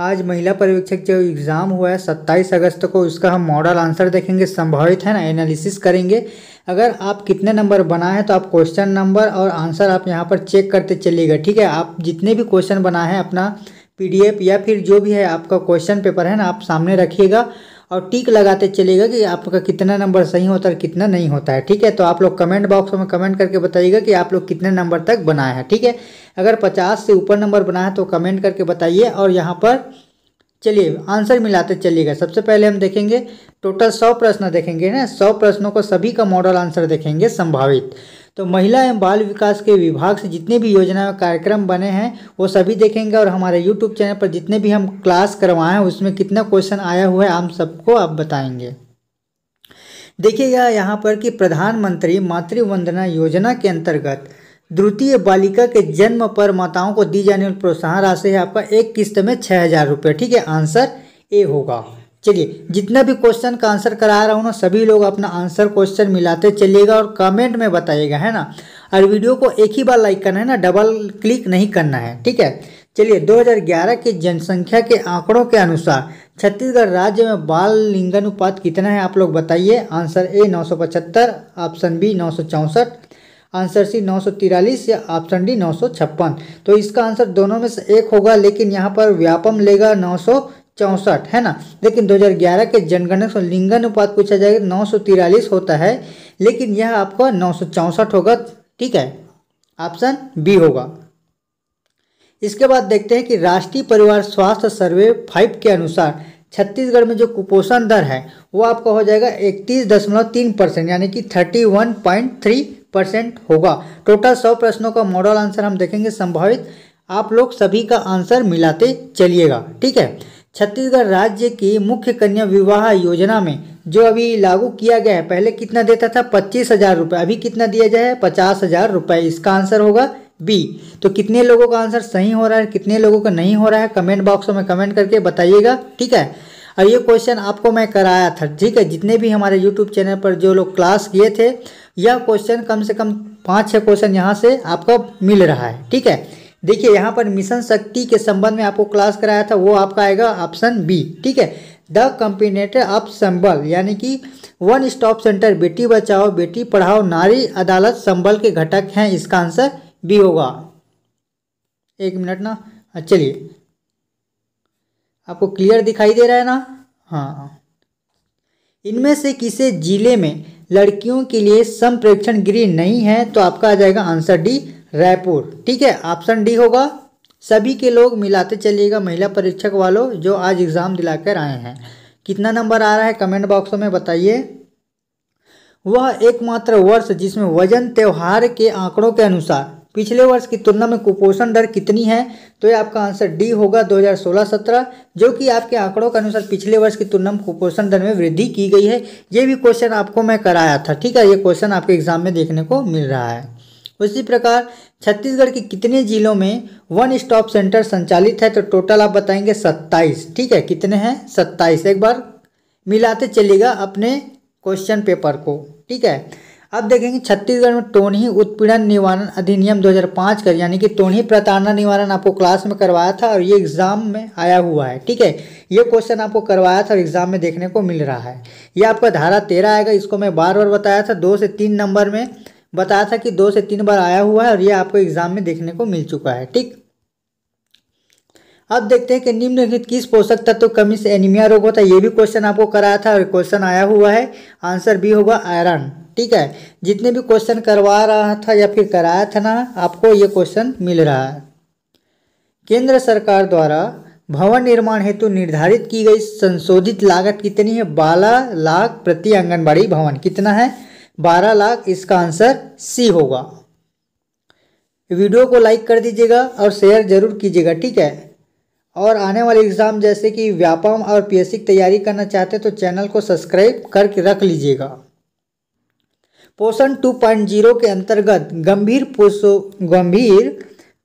आज महिला पर्यवेक्षक जो एग्ज़ाम हुआ है सत्ताईस अगस्त को उसका हम मॉडल आंसर देखेंगे संभावित है ना एनालिसिस करेंगे अगर आप कितने नंबर बनाए हैं तो आप क्वेश्चन नंबर और आंसर आप यहाँ पर चेक करते चलिएगा ठीक है आप जितने भी क्वेश्चन बनाए हैं अपना पीडीएफ या फिर जो भी है आपका क्वेश्चन पेपर है ना आप सामने रखिएगा और टिक लगाते चलिएगा कि आपका कितना नंबर सही होता है कितना नहीं होता है ठीक है तो आप लोग कमेंट बॉक्स में कमेंट करके बताइएगा कि आप लोग कितने नंबर तक बनाए हैं ठीक है अगर पचास से ऊपर नंबर बना है तो कमेंट करके बताइए और यहाँ पर चलिए आंसर मिलाते चलिएगा सबसे पहले हम देखेंगे टोटल सौ प्रश्न देखेंगे ना सौ प्रश्नों को सभी का मॉडल आंसर देखेंगे संभावित तो महिला एवं बाल विकास के विभाग से जितने भी योजना कार्यक्रम बने हैं वो सभी देखेंगे और हमारे यूट्यूब चैनल पर जितने भी हम क्लास करवाएं हैं उसमें कितना क्वेश्चन आया हुआ है हम सबको आप बताएंगे देखिएगा यहाँ पर कि प्रधानमंत्री मातृवंदना योजना के अंतर्गत द्वितीय बालिका के जन्म पर माताओं को दी जाने वाली प्रोत्साहन राशि है आपका एक किस्त में छः हज़ार रुपये ठीक है आंसर ए होगा चलिए जितना भी क्वेश्चन का आंसर करा रहा हूँ ना सभी लोग अपना आंसर क्वेश्चन मिलाते चलिएगा और कमेंट में बताइएगा है ना और वीडियो को एक ही बार लाइक करना है ना डबल क्लिक नहीं करना है ठीक है चलिए 2011 की जनसंख्या के आंकड़ों के अनुसार छत्तीसगढ़ राज्य में बाल लिंगानुपात कितना है आप लोग बताइए आंसर ए नौ ऑप्शन बी नौ आंसर सी नौ या ऑप्शन डी नौ तो इसका आंसर दोनों में से एक होगा लेकिन यहाँ पर व्यापम लेगा नौ चौंसठ है ना लेकिन 2011 के जनगणना से अनुपात पूछा जाएगा नौ होता है लेकिन यह आपका नौ होगा ठीक है ऑप्शन बी होगा इसके बाद देखते हैं कि राष्ट्रीय परिवार स्वास्थ्य सर्वे फाइव के अनुसार छत्तीसगढ़ में जो कुपोषण दर है वो आपका हो जाएगा इकतीस दशमलव तीन परसेंट यानी कि thirty one point three percent होगा टोटल सौ प्रश्नों का मॉडल आंसर हम देखेंगे संभावित आप लोग सभी का आंसर मिलाते चलिएगा ठीक है छत्तीसगढ़ राज्य की मुख्य कन्या विवाह योजना में जो अभी लागू किया गया है पहले कितना देता था पच्चीस हजार रुपये अभी कितना दिया जाए पचास हजार रुपये इसका आंसर होगा बी तो कितने लोगों का आंसर सही हो रहा है कितने लोगों का नहीं हो रहा है कमेंट बॉक्स में कमेंट करके बताइएगा ठीक है और ये क्वेश्चन आपको मैं कराया था ठीक है जितने भी हमारे यूट्यूब चैनल पर जो लोग क्लास किए थे यह क्वेश्चन कम से कम पाँच छः क्वेश्चन यहाँ से आपको मिल रहा है ठीक है देखिए यहाँ पर मिशन शक्ति के संबंध में आपको क्लास कराया था वो आपका आएगा ऑप्शन बी ठीक है द कंपिनेटर ऑफ संबल यानी कि वन स्टॉप सेंटर बेटी बचाओ बेटी पढ़ाओ नारी अदालत संबल के घटक हैं इसका आंसर बी होगा एक मिनट ना चलिए आपको क्लियर दिखाई दे रहा है ना हाँ इनमें से किसे जिले में लड़कियों के लिए प्रेक्षण गृह नहीं है तो आपका आ जाएगा आंसर डी रायपुर ठीक है ऑप्शन डी होगा सभी के लोग मिलाते चलिएगा महिला परीक्षक वालों जो आज एग्ज़ाम दिलाकर आए हैं कितना नंबर आ रहा है कमेंट बॉक्स में बताइए वह एकमात्र वर्ष जिसमें वजन त्यौहार के आंकड़ों के अनुसार पिछले वर्ष की तुलना में कुपोषण दर कितनी है तो ये आपका आंसर डी होगा 2016-17 जो कि आपके आंकड़ों के अनुसार पिछले वर्ष की तुलना में कुपोषण दर में वृद्धि की गई है ये भी क्वेश्चन आपको मैं कराया था ठीक है ये क्वेश्चन आपके एग्जाम में देखने को मिल रहा है उसी प्रकार छत्तीसगढ़ के कितने जिलों में वन स्टॉप सेंटर संचालित है तो टोटल आप बताएंगे सत्ताईस ठीक है कितने हैं सत्ताईस एक बार मिलाते चलेगा अपने क्वेश्चन पेपर को ठीक है अब देखेंगे छत्तीसगढ़ में टोनही उत्पीड़न निवारण अधिनियम 2005 कर यानी कि टोनही प्रताड़ना निवारण आपको क्लास में करवाया था और ये एग्जाम में आया हुआ है ठीक है ये क्वेश्चन आपको करवाया था और एग्जाम में देखने को मिल रहा है ये आपका धारा तेरह आएगा इसको मैं बार बार बताया था दो से तीन नंबर में बताया था कि दो से तीन बार आया हुआ है और ये आपको एग्जाम में देखने को मिल चुका है ठीक अब देखते हैं कि निम्नलिखित किस पोषक तत्व तो कमी से एनीमिया रोग होता है ये भी क्वेश्चन आपको कराया था और क्वेश्चन आया हुआ है आंसर बी होगा आयरन ठीक है जितने भी क्वेश्चन करवा रहा था या फिर कराया था ना आपको ये क्वेश्चन मिल रहा है केंद्र सरकार द्वारा भवन निर्माण हेतु निर्धारित की गई संशोधित लागत कितनी है बारह लाख प्रति आंगनबाड़ी भवन कितना है बारह लाख इसका आंसर सी होगा वीडियो को लाइक कर दीजिएगा और शेयर जरूर कीजिएगा ठीक है और आने वाले एग्ज़ाम जैसे कि व्यापम और पीएससी की तैयारी करना चाहते हैं तो चैनल को सब्सक्राइब करके रख लीजिएगा पोषण 2.0 के अंतर्गत गंभीर पोषो गंभीर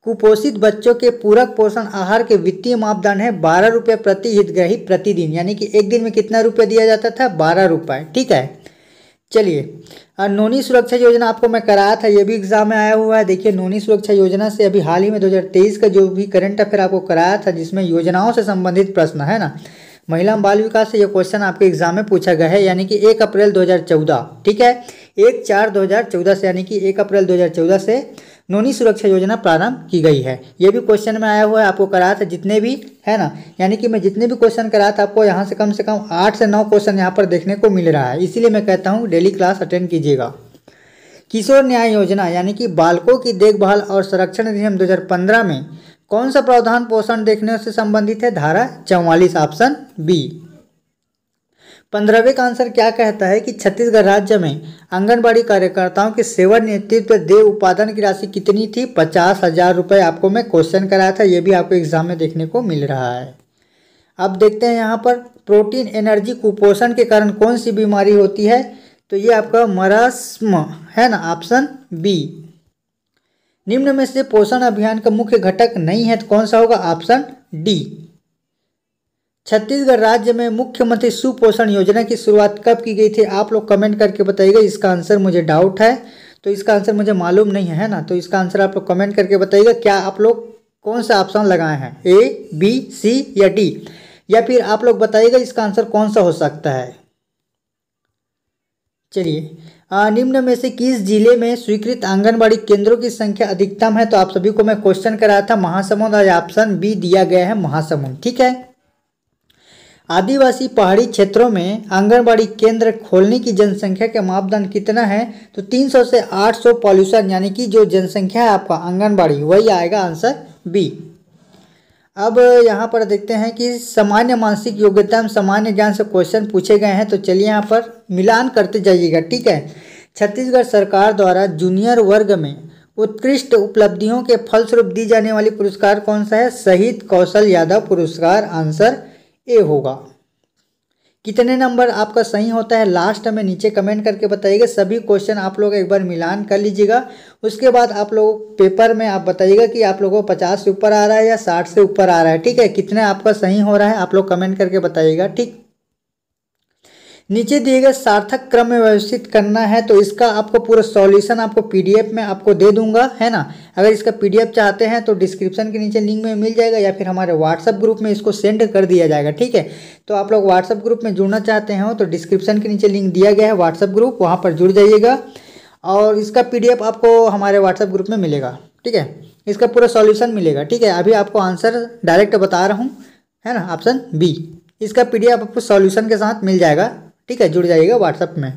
कुपोषित बच्चों के पूरक पोषण आहार के वित्तीय मापदंड है बारह रुपये प्रति हितग्राही प्रतिदिन यानी कि एक दिन में कितना रुपये दिया जाता था बारह रुपये ठीक है चलिए नोनी सुरक्षा योजना आपको मैं कराया था ये भी एग्जाम में आया हुआ है देखिए नोनी सुरक्षा योजना से अभी हाल ही में 2023 का जो भी करंट अफेयर आपको कराया था जिसमें योजनाओं से संबंधित प्रश्न है ना महिला बाल विकास से ये क्वेश्चन आपके एग्जाम में पूछा गया है यानी कि एक अप्रैल 2014 ठीक है एक चार 2014 से यानी कि एक अप्रैल 2014 से नोनी सुरक्षा योजना प्रारंभ की गई है ये भी क्वेश्चन में आया हुआ है आपको कराया था जितने भी है ना यानी कि मैं जितने भी क्वेश्चन कराया था आपको यहाँ से कम से कम आठ से नौ क्वेश्चन यहाँ पर देखने को मिल रहा है इसीलिए मैं कहता हूँ डेली क्लास अटेंड कीजिएगा किशोर न्याय योजना यानी कि बालकों की देखभाल और संरक्षण अधिनियम 2015 में कौन सा प्रावधान पोषण देखने से संबंधित है धारा चौवालीस ऑप्शन बी पंद्रहवें का आंसर क्या कहता है कि छत्तीसगढ़ राज्य में आंगनबाड़ी कार्यकर्ताओं के सेवा नेतृत्व देय उत्पादन की राशि कितनी थी पचास हजार रुपये आपको मैं क्वेश्चन कराया था ये भी आपको एग्जाम में देखने को मिल रहा है अब देखते हैं यहाँ पर प्रोटीन एनर्जी कुपोषण के कारण कौन सी बीमारी होती है तो ये आपका मरास्म है ना ऑप्शन बी निम्न में से पोषण अभियान का मुख्य घटक नहीं है तो कौन सा होगा ऑप्शन डी छत्तीसगढ़ राज्य में मुख्यमंत्री सुपोषण योजना की शुरुआत कब की गई थी आप लोग कमेंट करके बताइएगा इसका आंसर मुझे डाउट है तो इसका आंसर मुझे मालूम नहीं है ना तो इसका आंसर आप लोग कमेंट करके बताइएगा क्या आप लोग कौन सा ऑप्शन लगाए हैं ए बी सी या डी या फिर आप लोग बताइएगा इसका आंसर कौन सा हो सकता है चलिए निम्न में से किस जिले में स्वीकृत आंगनबाड़ी केंद्रों की संख्या अधिकतम है तो आप सभी को मैं क्वेश्चन कराया था महासमुंद और ऑप्शन बी दिया गया है महासमुंद ठीक है आदिवासी पहाड़ी क्षेत्रों में आंगनबाड़ी केंद्र खोलने की जनसंख्या का मापदंड कितना है तो 300 से 800 पॉल्यूशन यानी कि जो जनसंख्या है आपका आंगनबाड़ी वही आएगा आंसर बी अब यहाँ पर देखते हैं कि सामान्य मानसिक योग्यता में सामान्य ज्ञान से क्वेश्चन पूछे गए हैं तो चलिए यहाँ पर मिलान करते जाइएगा ठीक है छत्तीसगढ़ सरकार द्वारा जूनियर वर्ग में उत्कृष्ट उपलब्धियों के फलस्वरूप दी जाने वाली पुरस्कार कौन सा है शहीद कौशल यादव पुरस्कार आंसर ए होगा कितने नंबर आपका सही होता है लास्ट में नीचे कमेंट करके बताइएगा सभी क्वेश्चन आप लोग एक बार मिलान कर लीजिएगा उसके बाद आप लोग पेपर में आप बताइएगा कि आप लोगों को पचास से ऊपर आ रहा है या साठ से ऊपर आ रहा है ठीक है कितने आपका सही हो रहा है आप लोग कमेंट करके बताइएगा ठीक नीचे दिए गए सार्थक क्रम में व्यवस्थित करना है तो इसका आपको पूरा सॉल्यूशन आपको पीडीएफ में आपको दे दूंगा है ना अगर इसका पीडीएफ चाहते हैं तो डिस्क्रिप्शन के नीचे लिंक में मिल जाएगा या फिर हमारे व्हाट्सएप ग्रुप में इसको सेंड कर दिया जाएगा ठीक है तो आप लोग व्हाट्सएप ग्रुप में जुड़ना चाहते हो तो डिस्क्रिप्शन के नीचे लिंक दिया गया है व्हाट्सएप ग्रुप वहाँ पर जुड़ जाइएगा और इसका पी आपको हमारे व्हाट्सएप ग्रुप में मिलेगा ठीक है इसका पूरा सॉल्यूशन मिलेगा ठीक है अभी आपको आंसर डायरेक्ट बता रहा हूँ है ना ऑप्शन बी इसका पीडीएफ आपको सॉल्यूशन के साथ मिल जाएगा ठीक है जुड़ जाइएगा व्हाट्सएप में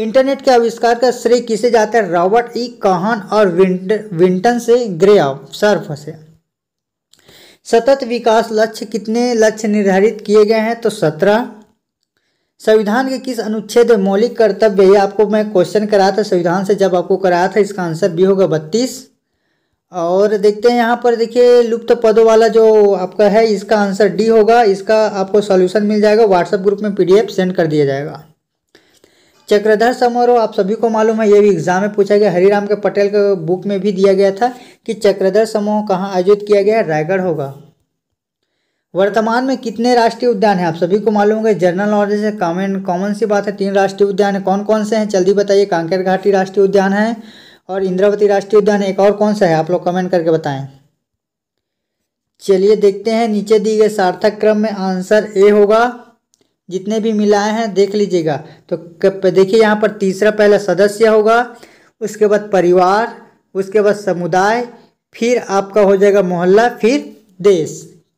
इंटरनेट के आविष्कार का श्रेय किसे जाता है रॉबर्ट ई कहन और विंट, विंटन से ग्रे सर्फ से सतत विकास लक्ष्य कितने लक्ष्य निर्धारित किए गए हैं तो सत्रह संविधान के किस अनुच्छेद मौलिक कर्तव्य ये आपको मैं क्वेश्चन कराया था संविधान से जब आपको कराया था इसका आंसर भी होगा बत्तीस और देखते हैं यहाँ पर देखिए लुप्त पदों वाला जो आपका है इसका आंसर डी होगा इसका आपको सॉल्यूशन मिल जाएगा व्हाट्सएप ग्रुप में पीडीएफ सेंड कर दिया जाएगा चक्रधर समारोह आप सभी को मालूम है ये भी एग्जाम में पूछा गया हरिराम के पटेल के बुक में भी दिया गया था कि चक्रधर समूह कहाँ आयोजित किया गया रायगढ़ होगा वर्तमान में कितने राष्ट्रीय उद्यान हैं आप सभी को मालूम होगा जनरल नॉलेज कॉमन कॉमन सी बात है तीन राष्ट्रीय उद्यान है कौन कौन से हैं जल्दी बताइए कांकेर घाटी राष्ट्रीय उद्यान है और इंद्रावती राष्ट्रीय उद्यान एक और कौन सा है आप लोग कमेंट करके बताएं चलिए देखते हैं नीचे दिए गए सार्थक क्रम में आंसर ए होगा जितने भी मिलाए हैं देख लीजिएगा तो देखिए यहाँ पर तीसरा पहला सदस्य होगा उसके बाद परिवार उसके बाद समुदाय फिर आपका हो जाएगा मोहल्ला फिर देश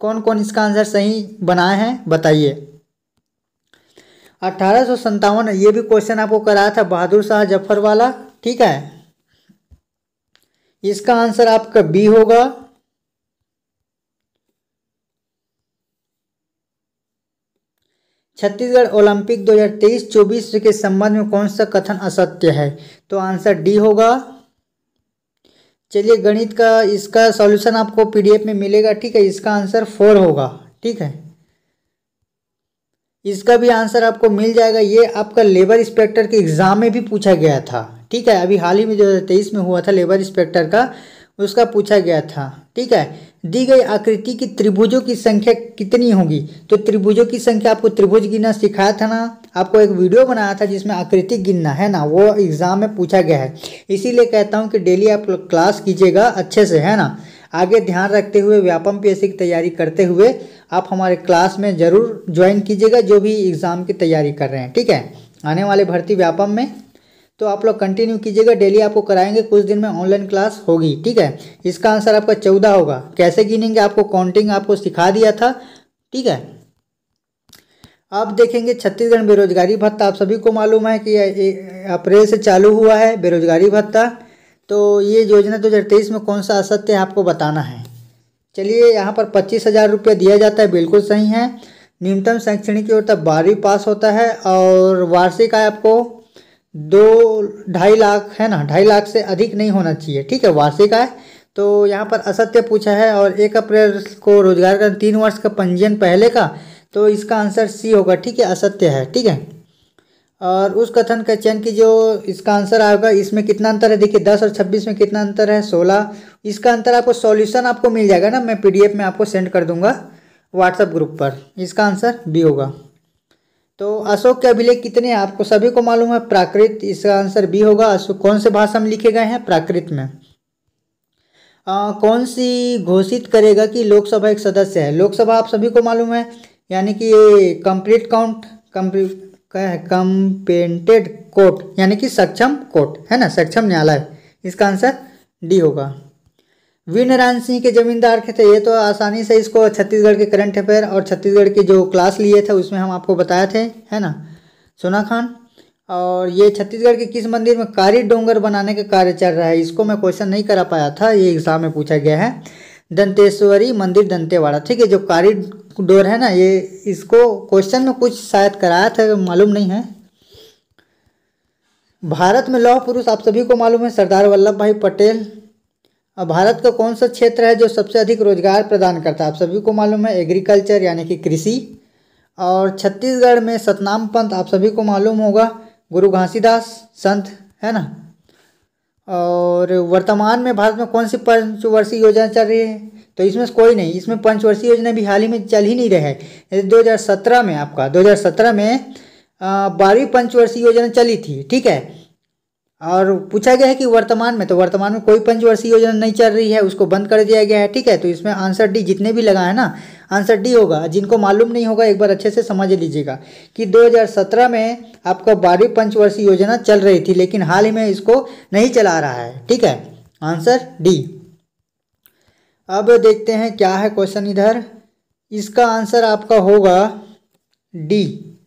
कौन कौन इसका आंसर सही बनाए हैं बताइए अठारह सौ ये भी क्वेश्चन आपको कराया था बहादुर शाह जफर वाला ठीक है इसका आंसर आपका बी होगा छत्तीसगढ़ ओलंपिक 2023-24 के संबंध में कौन सा कथन असत्य है तो आंसर डी होगा चलिए गणित का इसका सॉल्यूशन आपको पीडीएफ में मिलेगा ठीक है इसका आंसर फोर होगा ठीक है इसका भी आंसर आपको मिल जाएगा ये आपका लेबर इंस्पेक्टर के एग्ज़ाम में भी पूछा गया था ठीक है अभी हाल ही में जो तेईस में हुआ था लेबर इंस्पेक्टर का उसका पूछा गया था ठीक है दी गई आकृति की त्रिभुजों की संख्या कितनी होगी तो त्रिभुजों की संख्या आपको त्रिभुज गिनना सिखाया था ना आपको एक वीडियो बनाया था जिसमें आकृति गिनना है ना वो एग्ज़ाम में पूछा गया है इसीलिए कहता हूँ कि डेली आप क्लास कीजिएगा अच्छे से है ना आगे ध्यान रखते हुए व्यापम पी की तैयारी करते हुए आप हमारे क्लास में ज़रूर ज्वाइन कीजिएगा जो भी एग्ज़ाम की तैयारी कर रहे हैं ठीक है आने वाले भर्ती व्यापम में तो आप लोग कंटिन्यू कीजिएगा डेली आपको कराएंगे कुछ दिन में ऑनलाइन क्लास होगी ठीक है इसका आंसर आपका चौदह होगा कैसे गिनेंगे आपको काउंटिंग आपको सिखा दिया था ठीक है आप देखेंगे छत्तीसगढ़ बेरोजगारी भत्ता आप सभी को मालूम है कि अप्रैल से चालू हुआ है बेरोजगारी भत्ता तो ये योजना दो में कौन सा असत्य है आपको बताना है चलिए यहाँ पर पच्चीस हज़ार रुपया दिया जाता है बिल्कुल सही है न्यूनतम शैक्षणिक योग्यता तो बारहवीं पास होता है और वार्षिक आय आपको दो ढाई लाख है ना ढाई लाख से अधिक नहीं होना चाहिए ठीक है वार्षिक आय तो यहाँ पर असत्य पूछा है और एक अप्रैल को रोजगार का तीन वर्ष का पंजीयन पहले का तो इसका आंसर सी होगा ठीक है असत्य है ठीक है और उस कथन का चयन की जो इसका आंसर आएगा इसमें कितना अंतर है देखिए दस और छब्बीस में कितना अंतर है सोलह इसका अंतर आपको सॉल्यूशन आपको मिल जाएगा ना मैं पीडीएफ में आपको सेंड कर दूंगा व्हाट्सएप ग्रुप पर इसका आंसर बी होगा तो अशोक के अभिलेख कितने हैं आपको सभी को मालूम है प्राकृत इसका आंसर बी होगा अशोक कौन से भाषा में लिखे गए हैं प्राकृत में आ, कौन सी घोषित करेगा कि लोकसभा एक सदस्य है लोकसभा आप सभी को मालूम है यानी कि ये complete count complete competent court यानी कि सक्षम कोर्ट है ना सक्षम न्यायालय इसका आंसर डी होगा वीर नारायण सिंह के जमींदार के थे तो ये तो आसानी से इसको छत्तीसगढ़ के करंट अफेयर और छत्तीसगढ़ के जो क्लास लिए थे उसमें हम आपको बताए थे है ना सोना खान और ये छत्तीसगढ़ के किस मंदिर में कारी डोंगर बनाने का कार्य चल रहा है इसको मैं क्वेश्चन नहीं करा पाया था ये एग्जाम में पूछा गया है दंतेश्वरी मंदिर दंतेवाड़ा ठीक है जो कारी डोर है ना ये इसको क्वेश्चन में कुछ शायद कराया था मालूम नहीं है भारत में लौह पुरुष आप सभी को मालूम है सरदार वल्लभ भाई पटेल अब भारत का कौन सा क्षेत्र है जो सबसे अधिक रोजगार प्रदान करता है आप सभी को मालूम है एग्रीकल्चर यानी कि कृषि और छत्तीसगढ़ में सतनाम पंथ आप सभी को मालूम होगा गुरु घासीदास संत है ना और वर्तमान में भारत में कौन सी पंचवर्षीय योजना चल रही है तो इसमें कोई नहीं इसमें पंचवर्षीय योजना भी हाल ही में चल ही नहीं रहा है दो हज़ार सत्रह में आपका दो हज़ार सत्रह में बारहवीं पंचवर्षीय योजना चली थी ठीक है और पूछा गया है कि वर्तमान में तो वर्तमान में कोई पंचवर्षीय योजना नहीं चल रही है उसको बंद कर दिया गया है ठीक है तो इसमें आंसर डी जितने भी लगा है ना आंसर डी होगा जिनको मालूम नहीं होगा एक बार अच्छे से समझ लीजिएगा कि 2017 में आपका बारहवीं पंचवर्षीय योजना चल रही थी लेकिन हाल ही में इसको नहीं चला रहा है ठीक है आंसर डी अब देखते हैं क्या है क्वेश्चन इधर इसका आंसर आपका होगा डी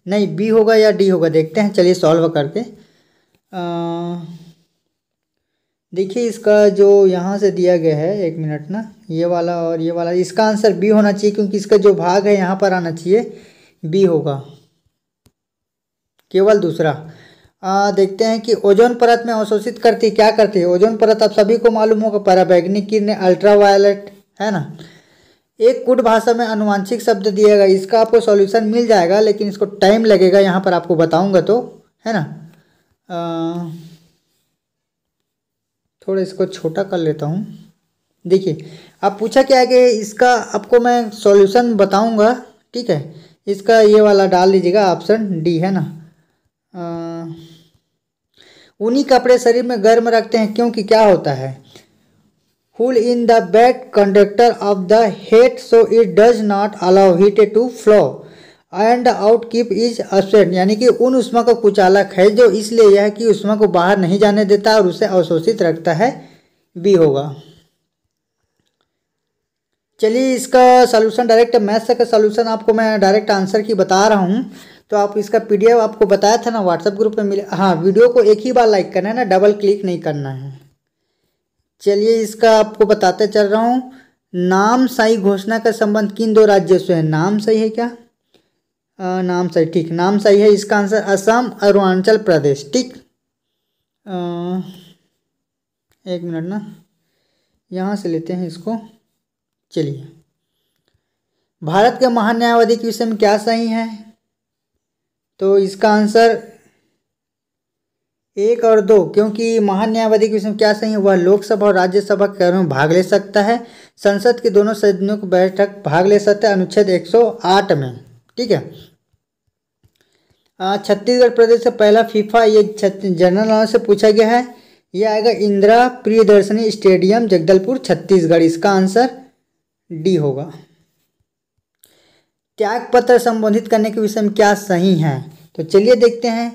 नहीं बी होगा या डी होगा देखते हैं चलिए सॉल्व करके देखिए इसका जो यहाँ से दिया गया है एक मिनट ना ये वाला और ये वाला इसका आंसर बी होना चाहिए क्योंकि इसका जो भाग है यहाँ पर आना चाहिए बी होगा केवल दूसरा आ, देखते हैं कि ओजोन परत में अवशोषित करती क्या करती है ओजोन परत आप सभी को मालूम होगा पराबैग्निक किरण अल्ट्रावायलेट है ना एक कुट भाषा में अनुवांशिक शब्द दिया गया इसका आपको सॉल्यूशन मिल जाएगा लेकिन इसको टाइम लगेगा यहाँ पर आपको बताऊंगा तो है ना थोड़ा इसको छोटा कर लेता हूँ देखिए आप पूछा क्या है कि इसका आपको मैं सॉल्यूशन बताऊंगा ठीक है इसका ये वाला डाल दीजिएगा ऑप्शन डी है ना उन्हीं कपड़े शरीर में गर्म रखते हैं क्योंकि क्या होता है wool in the bad conductor of the heat so it does not allow heat to flow and out keep is upset यानी कि उन उष्मा का कुचालक है जो इसलिए यह कि उष्मा को बाहर नहीं जाने देता और उसे अवशोषित रखता है बी होगा चलिए इसका सॉल्यूशन डायरेक्ट मैथ्स का सॉल्यूशन आपको मैं डायरेक्ट आंसर की बता रहा हूँ तो आप इसका पीडीएफ आपको बताया था ना व्हाट्सएप ग्रुप में मिले हाँ वीडियो को एक ही बार लाइक करना है ना डबल क्लिक नहीं करना है चलिए इसका आपको बताते चल रहा हूँ नाम सही घोषणा का संबंध किन दो राज्यों से है नाम सही है क्या नाम सही ठीक नाम सही है इसका आंसर असम अरुणाचल प्रदेश ठीक एक मिनट ना यहाँ से लेते हैं इसको चलिए भारत के महान न्यायवादी के विषय में क्या सही है तो इसका आंसर एक और दो क्योंकि महान्यायवादी के विषय में क्या सही है वह लोकसभा और राज्यसभा के कार्यों में भाग ले सकता है संसद के दोनों सदनों की बैठक भाग ले सकता है अनुच्छेद 108 में ठीक है छत्तीसगढ़ प्रदेश से पहला फीफा ये जनरल नॉलेज से पूछा गया है यह आएगा इंदिरा प्रियदर्शनी स्टेडियम जगदलपुर छत्तीसगढ़ इसका आंसर डी होगा त्याग पत्र संबोधित करने के विषय में क्या सही है तो चलिए देखते हैं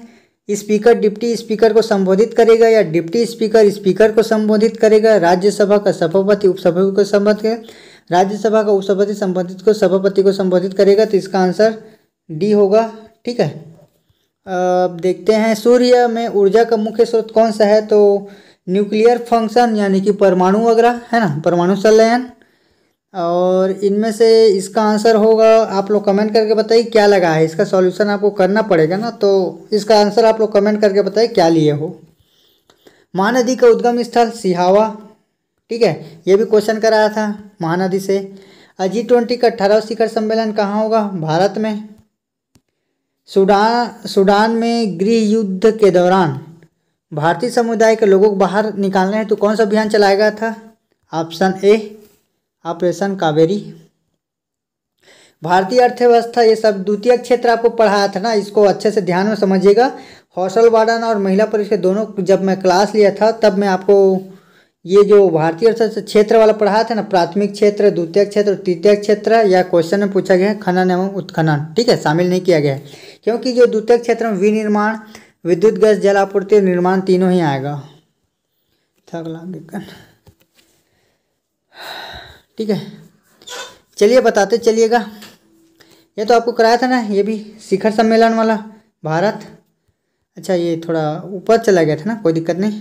स्पीकर डिप्टी स्पीकर को संबोधित करेगा या डिप्टी स्पीकर स्पीकर को संबोधित करेगा राज्यसभा का सभापति उपसभापति को संबोधित करेगा राज्यसभा का उपसभापति संबंधित को सभापति को संबोधित करेगा तो इसका आंसर डी होगा ठीक है अब देखते हैं सूर्य में ऊर्जा का मुख्य स्रोत कौन सा है तो न्यूक्लियर फंक्शन यानी कि परमाणु वगैरह है ना परमाणु संलयन और इनमें से इसका आंसर होगा आप लोग कमेंट करके बताइए क्या लगा है इसका सॉल्यूशन आपको करना पड़ेगा ना तो इसका आंसर आप लोग कमेंट करके बताइए क्या लिए हो महानदी का उद्गम स्थल सिहावा ठीक है ये भी क्वेश्चन कराया था महानदी से जी ट्वेंटी का अठारह शिखर सम्मेलन कहाँ होगा भारत में सूडान सूडान में गृह युद्ध के दौरान भारतीय समुदाय के लोगों को बाहर निकालने हैं तो कौन सा अभियान चलाया गया था ऑप्शन ए ऑपरेशन कावेरी भारतीय अर्थव्यवस्था ये सब द्वितीय क्षेत्र आपको पढ़ाया था ना इसको अच्छे से ध्यान में समझिएगा हौसल वार्डन और महिला परिषद दोनों जब मैं क्लास लिया था तब मैं आपको ये जो भारतीय अर्थशास्त्र क्षेत्र वाला पढ़ा था ना प्राथमिक क्षेत्र द्वितीय क्षेत्र तृतीय क्षेत्र या क्वेश्चन में पूछा गया है खनन एवं उत्खनन ठीक है शामिल नहीं किया गया है क्योंकि जो द्वितीय क्षेत्र में विनिर्माण विद्युत गैस जल आपूर्ति निर्माण तीनों ही आएगा ठीक है चलिए बताते चलिएगा ये तो आपको कराया था ना ये भी शिखर सम्मेलन वाला भारत अच्छा ये थोड़ा ऊपर चला गया था ना कोई दिक्कत नहीं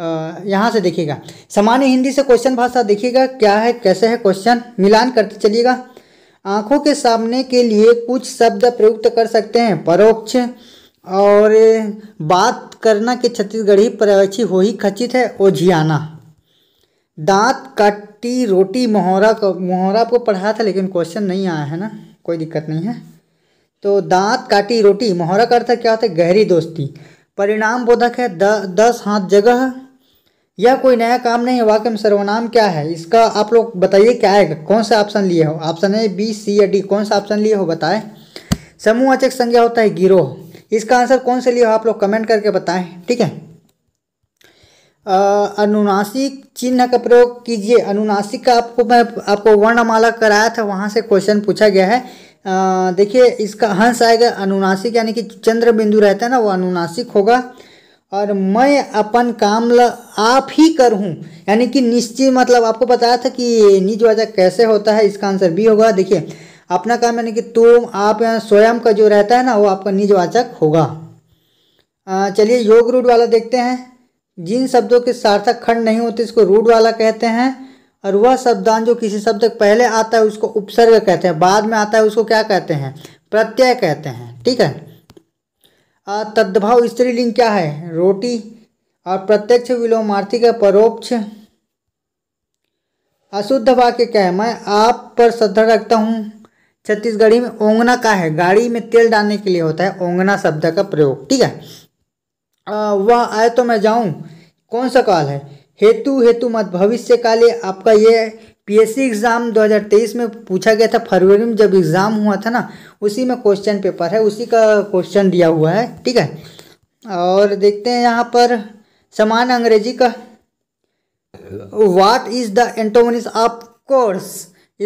यहाँ से देखिएगा सामान्य हिंदी से क्वेश्चन भाषा देखिएगा क्या है कैसे है क्वेश्चन मिलान करते चलिएगा आंखों के सामने के लिए कुछ शब्द प्रयुक्त कर सकते हैं परोक्ष और बात करना के छत्तीसगढ़ी पर्यवेक्षी हो ही खचित है ओझियाना दांत काटी रोटी मोहरा को मोहरा आपको पढ़ाया था लेकिन क्वेश्चन नहीं आया है ना कोई दिक्कत नहीं है तो दांत काटी रोटी मोहरा का अर्थ क्या होता है गहरी दोस्ती परिणाम बोधक है द, दस हाथ जगह यह कोई नया काम नहीं है वाक्य में सर्वनाम क्या है इसका आप लोग बताइए क्या आएगा कौन सा ऑप्शन लिए हो ऑप्शन है बी सी या डी कौन सा ऑप्शन लिए हो बताएं समूहवाचक संज्ञा होता है गिरोह इसका आंसर कौन से लिए हो आप लोग कमेंट करके बताएं ठीक है अनुनासिक चिन्ह का प्रयोग कीजिए अनुनासिक का आपको मैं आपको वर्णमाला कराया था वहाँ से क्वेश्चन पूछा गया है देखिए इसका हंस आएगा अनुनासिक यानी कि चंद्र बिंदु रहता है ना वो अनुनासिक होगा और मैं अपन काम ल आप ही करूँ यानी कि निश्चित मतलब आपको बताया था कि निज वाचा कैसे होता है इसका आंसर बी होगा देखिए अपना काम यानी कि तुम आप स्वयं का जो रहता है ना वो आपका निजवाचक होगा चलिए योग रूढ़ वाला देखते हैं जिन शब्दों के सार्थक खंड नहीं होते इसको रूढ़ वाला कहते हैं और वह शब्दान जो किसी शब्द पहले आता है उसको उपसर्ग कहते हैं बाद में आता है उसको क्या कहते हैं प्रत्यय कहते हैं ठीक है तद्भाव स्त्रीलिंग क्या है रोटी और प्रत्यक्ष विलोमार्थी का परोक्ष अशुद्ध वाक्य क्या है मैं आप पर श्रद्धा रखता हूँ छत्तीसगढ़ी में ओंगना का है गाड़ी में तेल डालने के लिए होता है ओंगना शब्द का प्रयोग ठीक है वह आए तो मैं जाऊँ कौन सा काल है हेतु हेतु मत भविष्य काले आपका ये पीएससी एग्ज़ाम 2023 में पूछा गया था फरवरी में जब एग्ज़ाम हुआ था ना उसी में क्वेश्चन पेपर है उसी का क्वेश्चन दिया हुआ है ठीक है और देखते हैं यहाँ पर समान अंग्रेजी का what is the antonyms of coarse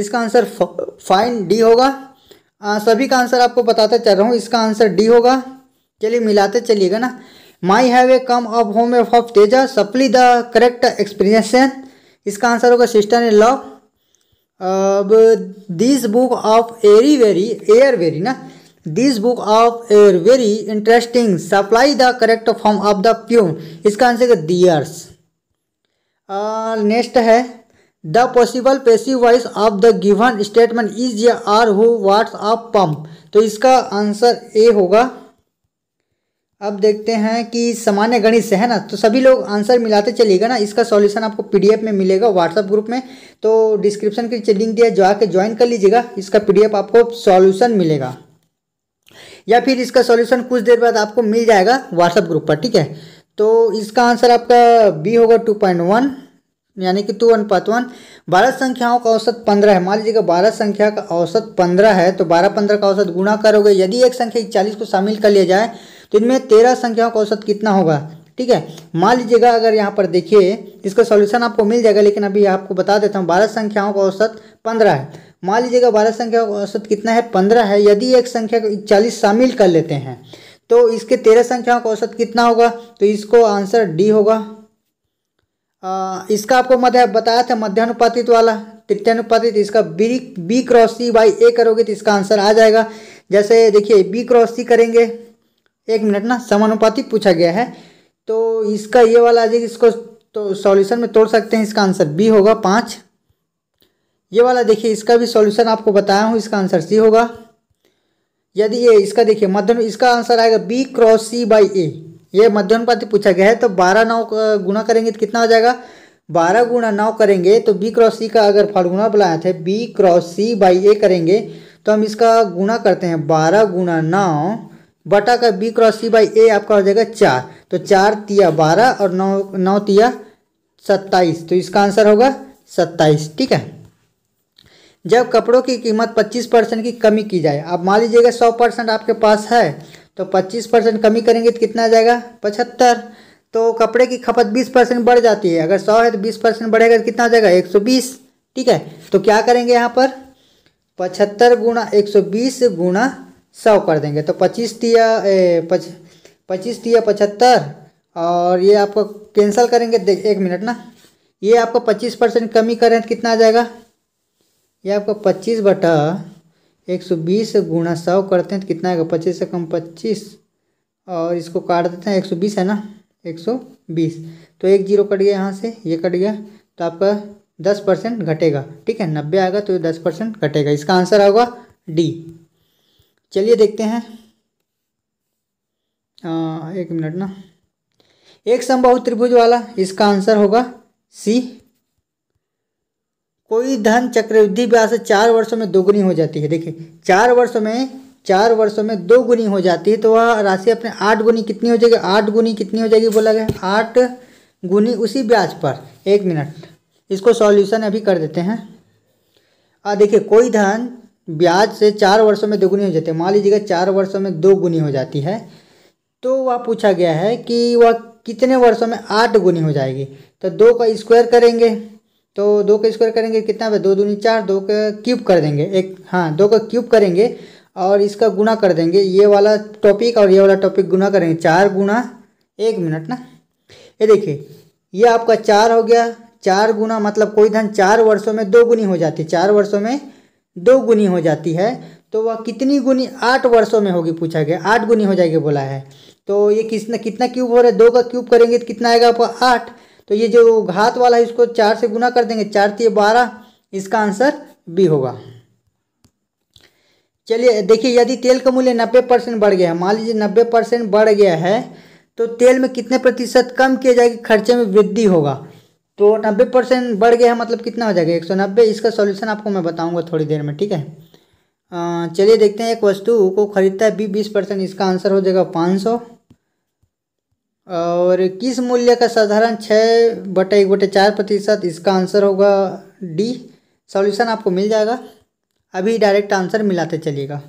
इसका आंसर फाइन डी होगा आ, सभी का आंसर आपको बताता चल रहा हूँ इसका आंसर डी होगा चलिए मिलाते चलिएगा ना may have a come of home F of तेजा सप्ली द करेक्ट एक्सपीरियंस इसका आंसर होगा सिस्टर इन लॉ अब this book of airy very air very ना this book of air very interesting supply the correct form of the peon इसका answer है theirs next uh, है the possible passive voice of the given statement is या are who what's of pump तो इसका answer A होगा अब देखते हैं कि सामान्य गणित से है ना तो सभी लोग आंसर मिलाते चलिएगा ना इसका सॉल्यूशन आपको पीडीएफ में मिलेगा व्हाट्सएप ग्रुप में तो डिस्क्रिप्शन के लिंक दिया जो आके ज्वाइन कर लीजिएगा इसका पीडीएफ आपको सॉल्यूशन मिलेगा या फिर इसका सॉल्यूशन कुछ देर बाद आपको मिल जाएगा व्हाट्सएप ग्रुप पर ठीक है तो इसका आंसर आपका बी होगा टू पॉइंट वन यानी कि टू अनुपात वन बारह संख्याओं का औसत पंद्रह है मान लीजिएगा बारह संख्या का औसत पंद्रह है तो बारह पंद्रह का औसत गुणा करोगे यदि एक संख्या इकचालीस को शामिल कर लिया जाए तो इनमें तेरह संख्याओं का औसत कितना होगा ठीक है मान लीजिएगा अगर यहाँ पर देखिए इसका सॉल्यूशन आपको मिल जाएगा लेकिन अभी आपको बता देता हूँ बारह संख्याओं का औसत पंद्रह है मान लीजिएगा बारह संख्या का औसत कितना है पंद्रह है यदि एक संख्या को इकचालीस शामिल कर लेते हैं तो इसके तेरह संख्याओं का औसत कितना होगा तो इसको आंसर डी होगा आ, इसका आपको मध्य बताया था मध्यानुपातित वाला तृतीयानुपातित इसका B B cross C by A करोगे तो इसका आंसर आ जाएगा जैसे देखिए बी क्रॉस सी करेंगे एक मिनट ना समानुपातिक पूछा गया है तो इसका ये वाला आ जाएगा इसको तो सॉल्यूशन में तोड़ सकते हैं इसका आंसर बी होगा पाँच ये वाला देखिए इसका भी सॉल्यूशन आपको बताया हूँ इसका आंसर सी होगा यदि ये इसका देखिए मध्यम इसका आंसर आएगा B cross C by A ये मध्यनुपाती पूछा गया है तो बारह नौ गुना करेंगे तो कितना हो जाएगा बारह गुना नौ करेंगे तो बी क्रॉस सी का अगर फार्मूला बुलाया था B cross C by A करेंगे तो हम इसका गुना करते हैं बारह गुना नौ बटा का B cross C by A आपका हो जाएगा चार तो चार तिया बारह और नौ नौ तिया सत्ताईस तो इसका आंसर होगा सत्ताईस ठीक है जब कपड़ों की कीमत पच्चीस परसेंट की कमी की जाए आप मान लीजिएगा सौ परसेंट आपके पास है तो पच्चीस परसेंट कमी करेंगे तो कितना आ जाएगा पचहत्तर तो कपड़े की खपत बीस परसेंट बढ़ जाती है अगर सौ है तो बीस परसेंट बढ़ेगा तो कितना आ जाएगा एक सौ बीस ठीक है तो क्या करेंगे यहाँ पर पचहत्तर गुणा एक सौ बीस गुणा सौ कर देंगे तो पच्चीस तिया पच्चीस तिया पचहत्तर और ये आपको कैंसिल करेंगे देख एक मिनट ना ये आपको पच्चीस परसेंट कमी करें तो कितना आ जाएगा ये आपको पच्चीस बटा एक सौ बीस गुणा सौ करते हैं तो कितना आएगा पच्चीस से कम पच्चीस और इसको काट देते हैं एक सौ बीस है ना एक सौ बीस तो एक जीरो कट गया यहाँ से ये कट गया तो आपका दस परसेंट घटेगा ठीक है नब्बे आएगा तो दस परसेंट घटेगा इसका आंसर होगा डी चलिए देखते हैं आ, हाँ, एक मिनट ना एक संभव त्रिभुज वाला इसका आंसर होगा सी कोई धन चक्रवृद्धि ब्याज चार वर्षों में दोगुनी हो जाती है देखिए चार वर्षों में चार वर्षों में दो गुनी हो जाती है तो वह राशि अपने आठ गुनी कितनी हो जाएगी आठ गुनी कितनी हो जाएगी बोला गया आठ गुनी उसी ब्याज पर एक मिनट इसको सॉल्यूशन अभी कर देते हैं देखिए कोई धन ब्याज से चार वर्षों में दोगुनी हो जाती है मान लीजिएगा चार वर्षों में दो गुनी हो जाती है तो वह पूछा गया है कि वह कितने वर्षों में आठ गुनी हो जाएगी तो दो का स्क्वायर करेंगे तो दो का स्क्वायर करेंगे कितना पे दो दूनी चार दो का क्यूब कर देंगे एक हाँ दो का क्यूब करेंगे और इसका गुना कर देंगे ये वाला टॉपिक और ये वाला टॉपिक गुना करेंगे चार गुना एक मिनट ना ये देखिए ये आपका चार हो गया चार गुना मतलब कोई धन चार वर्षों में दो गुनी हो जाती है चार वर्षों में दो गुनी हो जाती है तो वह कितनी गुनी आठ वर्षों में होगी पूछा गया आठ गुनी हो जाएगी बोला है तो ये कितना कितना क्यूब हो रहा है दो का क्यूब करेंगे तो कितना आएगा आपको आठ तो ये जो घात वाला है इसको चार से गुना कर देंगे चार तीय बारह इसका आंसर बी होगा चलिए देखिए यदि तेल का मूल्य नब्बे परसेंट बढ़ गया है मान लीजिए नब्बे परसेंट बढ़ गया है तो तेल में कितने प्रतिशत कम किया जाएगी खर्चे में वृद्धि होगा तो नब्बे परसेंट बढ़ गया है मतलब कितना हो जाएगा एक सौ नब्बे इसका सॉल्यूशन आपको मैं बताऊंगा थोड़ी देर में ठीक है चलिए देखते हैं एक वस्तु को खरीदता है बी बीस परसेंट इसका आंसर हो जाएगा पाँच सौ और किस मूल्य का साधारण छः बटे एक बटे चार प्रतिशत इसका आंसर होगा डी सॉल्यूशन आपको मिल जाएगा अभी डायरेक्ट आंसर मिलाते चलिएगा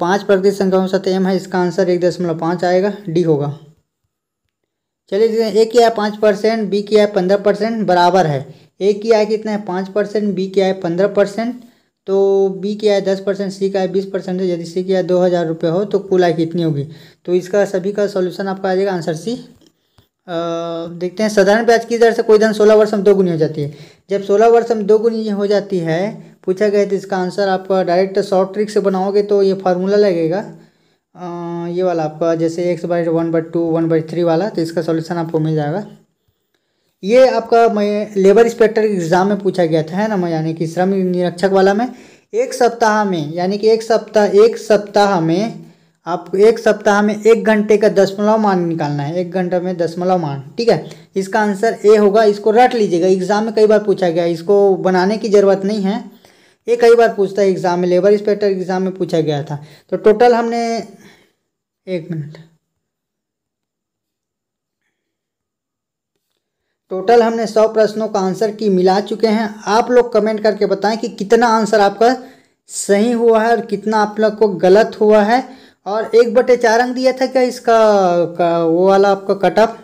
पाँच प्रतिशत संख्याओं साथ एम है इसका आंसर एक दशमलव पाँच आएगा डी होगा चलिए देखते हैं ए की आय पाँच परसेंट बी की आय पंद्रह परसेंट बराबर है ए की आय कितना है पाँच परसेंट बी की आय पंद्रह परसेंट तो बी की आय दस परसेंट सी का आय बीस परसेंट है यदि सी की आय दो हज़ार रुपये हो तो कुल आय कितनी होगी तो इसका सभी का सॉल्यूशन आपका आ जाएगा आंसर सी देखते हैं साधारण ब्याज की दर से कोई धन सोलह वर्ष में दो गुनी हो जाती है जब सोलह वर्ष में दो गुनी हो जाती है पूछा गया तो इसका आंसर आप डायरेक्ट शॉर्ट ट्रिक से बनाओगे तो ये फार्मूला लगेगा ये वाला आपका जैसे X by one by two one by three वाला तो इसका सॉल्यूशन आपको मिल जाएगा ये आपका मैं लेबर इंस्पेक्टर के एग्ज़ाम में पूछा गया था है ना मैं यानी कि श्रम निरीक्षक वाला में एक सप्ताह में यानी कि एक सप्ताह एक सप्ताह में आपको एक सप्ताह में एक घंटे का दशमलव मान निकालना है एक घंटे में दशमलव मान ठीक है इसका आंसर ए होगा इसको रट लीजिएगा एग्ज़ाम में कई बार पूछा गया इसको बनाने की ज़रूरत नहीं है ये कई बार पूछता है एग्ज़ाम में लेबर इंस्पेक्टर एग्ज़ाम में पूछा गया था तो टोटल हमने एक मिनट टोटल हमने सौ प्रश्नों का आंसर की मिला चुके हैं आप लोग कमेंट करके बताएं कि कितना आंसर आपका सही हुआ है और कितना आप लोग को गलत हुआ है और एक बटे चार अंक दिया था क्या इसका का वो वाला आपका कट ऑफ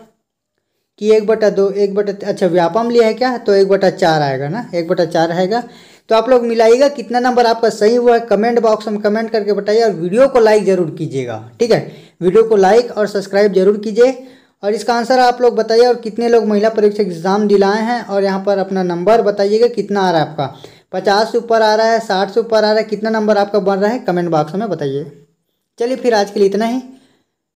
कि एक बटा दो एक बटा अच्छा व्यापम लिया है क्या तो एक बटा चार आएगा ना एक बटा चार आएगा तो आप लोग मिलाइएगा कितना नंबर आपका सही हुआ है कमेंट बॉक्स में कमेंट करके बताइए और वीडियो को लाइक ज़रूर कीजिएगा ठीक है वीडियो को लाइक और सब्सक्राइब जरूर कीजिए और इसका आंसर आप लोग बताइए और कितने लोग महिला परीक्षा एग्ज़ाम दिलाए हैं और यहाँ पर अपना नंबर बताइएगा कितना आ रहा है आपका पचास से ऊपर आ रहा है साठ से ऊपर आ रहा है कितना नंबर आपका बन रहा है कमेंट बॉक्स में बताइए चलिए फिर आज के लिए इतना ही